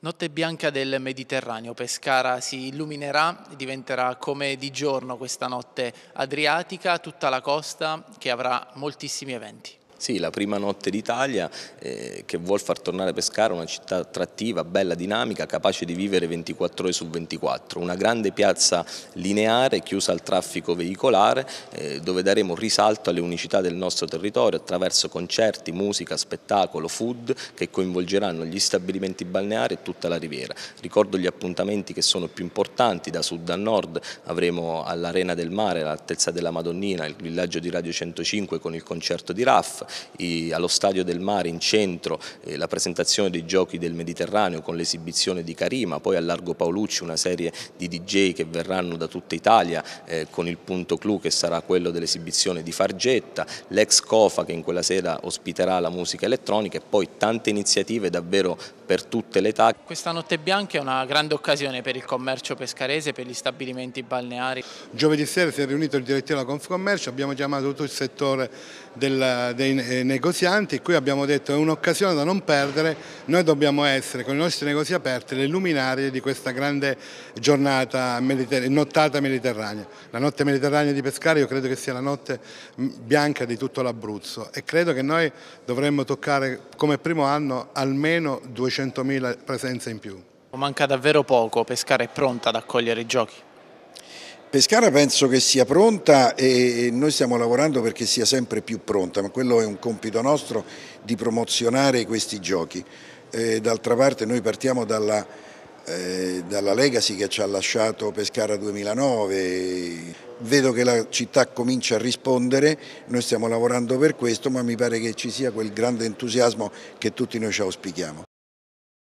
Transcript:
Notte bianca del Mediterraneo, Pescara si illuminerà, diventerà come di giorno questa notte adriatica, tutta la costa che avrà moltissimi eventi. Sì, la prima notte d'Italia eh, che vuol far tornare Pescara una città attrattiva, bella, dinamica, capace di vivere 24 ore su 24, una grande piazza lineare chiusa al traffico veicolare eh, dove daremo risalto alle unicità del nostro territorio attraverso concerti, musica, spettacolo, food che coinvolgeranno gli stabilimenti balneari e tutta la riviera. Ricordo gli appuntamenti che sono più importanti da sud a nord, avremo all'Arena del Mare, all'altezza della Madonnina, il villaggio di Radio 105 con il concerto di Raff, allo Stadio del Mare in centro eh, la presentazione dei giochi del Mediterraneo con l'esibizione di Carima, poi a Largo Paolucci una serie di DJ che verranno da tutta Italia eh, con il punto clou che sarà quello dell'esibizione di Fargetta, l'ex Cofa che in quella sera ospiterà la musica elettronica e poi tante iniziative davvero per tutte le età. Questa notte bianca è una grande occasione per il commercio pescarese, per gli stabilimenti balneari. Giovedì sera si è riunito il direttore della Confcommercio, abbiamo chiamato tutto il settore della, dei eh, negozianti qui abbiamo detto che è un'occasione da non perdere, noi dobbiamo essere con i nostri negozi aperti le luminarie di questa grande giornata mediter nottata mediterranea. La notte mediterranea di Pescara io credo che sia la notte mm, bianca di tutto l'Abruzzo e credo che noi dovremmo toccare come primo anno almeno 200.000 presenze in più. Manca davvero poco, Pescara è pronta ad accogliere i giochi. Pescara penso che sia pronta e noi stiamo lavorando perché sia sempre più pronta, ma quello è un compito nostro di promozionare questi giochi. Eh, d'altra parte noi partiamo dalla, eh, dalla legacy che ci ha lasciato Pescara 2009, vedo che la città comincia a rispondere, noi stiamo lavorando per questo, ma mi pare che ci sia quel grande entusiasmo che tutti noi ci auspichiamo.